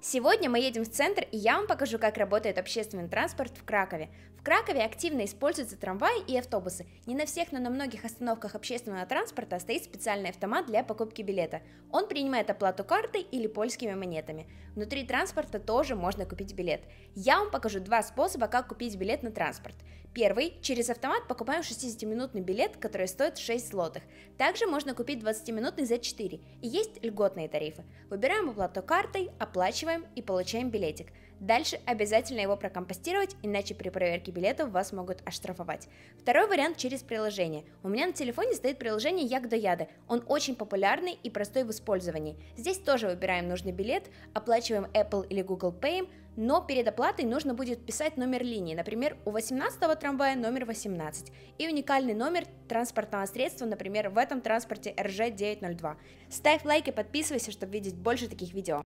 Сегодня мы едем в центр, и я вам покажу, как работает общественный транспорт в Кракове. В Кракове активно используются трамваи и автобусы. Не на всех, но на многих остановках общественного транспорта стоит специальный автомат для покупки билета. Он принимает оплату картой или польскими монетами. Внутри транспорта тоже можно купить билет. Я вам покажу два способа, как купить билет на транспорт. Первый. Через автомат покупаем 60-минутный билет, который стоит 6 злотых. Также можно купить 20-минутный за 4. И есть льготные тарифы. Выбираем оплату картой, оплачиваем оплачиваем и получаем билетик. Дальше обязательно его прокомпостировать, иначе при проверке билетов вас могут оштрафовать. Второй вариант через приложение. У меня на телефоне стоит приложение Як до Яды. Он очень популярный и простой в использовании. Здесь тоже выбираем нужный билет, оплачиваем Apple или Google Pay, но перед оплатой нужно будет писать номер линии, например, у 18-го трамвая номер 18 и уникальный номер транспортного средства, например, в этом транспорте RJ902. Ставь лайк и подписывайся, чтобы видеть больше таких видео.